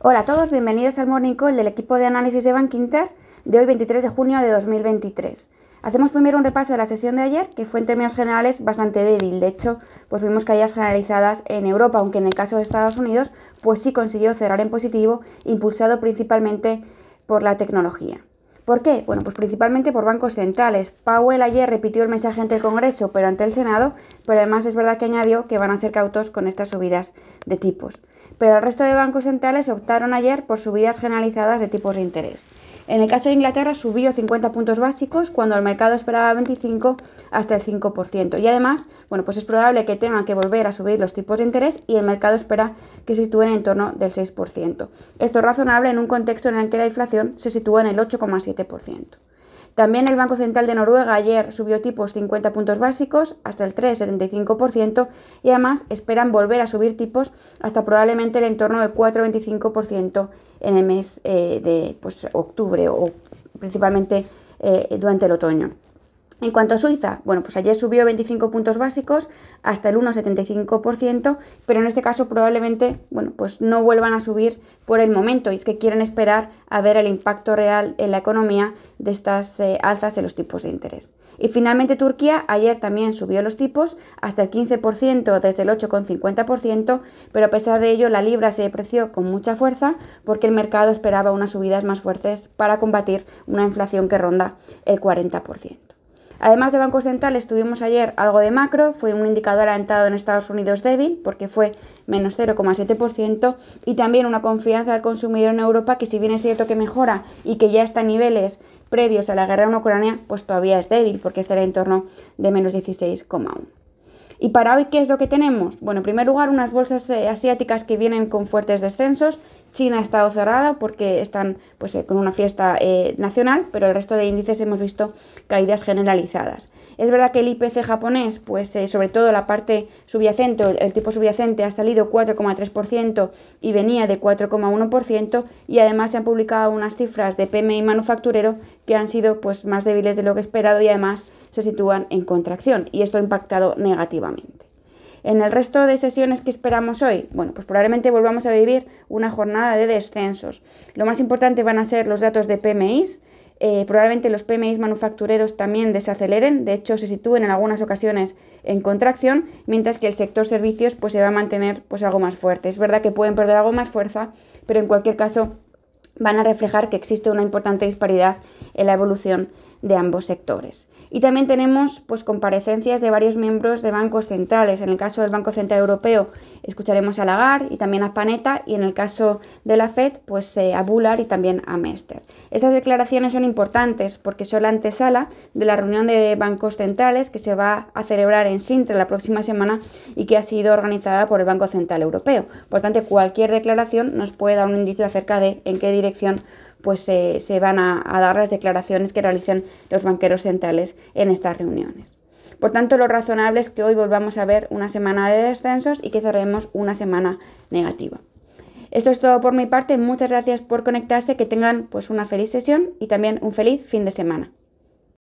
Hola a todos, bienvenidos al Morning Call del equipo de análisis de Bankinter de hoy 23 de junio de 2023. Hacemos primero un repaso de la sesión de ayer, que fue en términos generales bastante débil. De hecho, pues vimos caídas generalizadas en Europa, aunque en el caso de Estados Unidos, pues sí consiguió cerrar en positivo, impulsado principalmente por la tecnología. ¿Por qué? Bueno, pues principalmente por bancos centrales. Powell ayer repitió el mensaje ante el Congreso, pero ante el Senado, pero además es verdad que añadió que van a ser cautos con estas subidas de tipos. Pero el resto de bancos centrales optaron ayer por subidas generalizadas de tipos de interés. En el caso de Inglaterra subió 50 puntos básicos cuando el mercado esperaba 25 hasta el 5%. Y además, bueno, pues es probable que tengan que volver a subir los tipos de interés y el mercado espera que se sitúen en torno del 6%. Esto es razonable en un contexto en el que la inflación se sitúa en el 8,7%. También el Banco Central de Noruega ayer subió tipos 50 puntos básicos hasta el 3,75% y además esperan volver a subir tipos hasta probablemente el entorno del 4,25% en el mes eh, de pues, octubre o principalmente eh, durante el otoño. En cuanto a Suiza, bueno, pues ayer subió 25 puntos básicos hasta el 1,75%, pero en este caso probablemente, bueno, pues no vuelvan a subir por el momento y es que quieren esperar a ver el impacto real en la economía de estas eh, alzas de los tipos de interés. Y finalmente Turquía ayer también subió los tipos hasta el 15% desde el 8,50%, pero a pesar de ello la libra se depreció con mucha fuerza porque el mercado esperaba unas subidas más fuertes para combatir una inflación que ronda el 40%. Además de Banco Central estuvimos ayer algo de macro, fue un indicador alentado en Estados Unidos débil, porque fue menos 0,7%, y también una confianza del consumidor en Europa que si bien es cierto que mejora y que ya está a niveles previos a la guerra en Ucrania, pues todavía es débil, porque estará en torno de menos 16,1%. ¿Y para hoy qué es lo que tenemos? Bueno, en primer lugar, unas bolsas eh, asiáticas que vienen con fuertes descensos, China ha estado cerrada porque están pues, eh, con una fiesta eh, nacional, pero el resto de índices hemos visto caídas generalizadas. Es verdad que el IPC japonés, pues eh, sobre todo la parte subyacente, el, tipo subyacente ha salido 4,3% y venía de 4,1% y además se han publicado unas cifras de PMI manufacturero que han sido pues más débiles de lo que esperado y además se sitúan en contracción y esto ha impactado negativamente. En el resto de sesiones que esperamos hoy, bueno, pues probablemente volvamos a vivir una jornada de descensos. Lo más importante van a ser los datos de PMIs. Eh, probablemente los PMIs manufactureros también desaceleren, de hecho se sitúen en algunas ocasiones en contracción, mientras que el sector servicios pues, se va a mantener pues, algo más fuerte. Es verdad que pueden perder algo más fuerza, pero en cualquier caso van a reflejar que existe una importante disparidad en la evolución de ambos sectores. Y también tenemos pues, comparecencias de varios miembros de bancos centrales. En el caso del Banco Central Europeo escucharemos a Lagarde y también a Panetta y en el caso de la Fed pues, eh, a bular y también a Mester. Estas declaraciones son importantes porque son la antesala de la reunión de bancos centrales que se va a celebrar en Sintra la próxima semana y que ha sido organizada por el Banco Central Europeo. Por tanto, cualquier declaración nos puede dar un indicio acerca de en qué dirección pues se van a, dar las declaraciones que realicen los banqueros centrales en estas reuniones. Por tanto, lo razonable es que hoy volvamos a ver una semana de descensos y que cerremos una semana negativa. Esto es todo por mi parte, muchas gracias por conectarse, que tengan pues una feliz sesión y también un feliz fin de semana.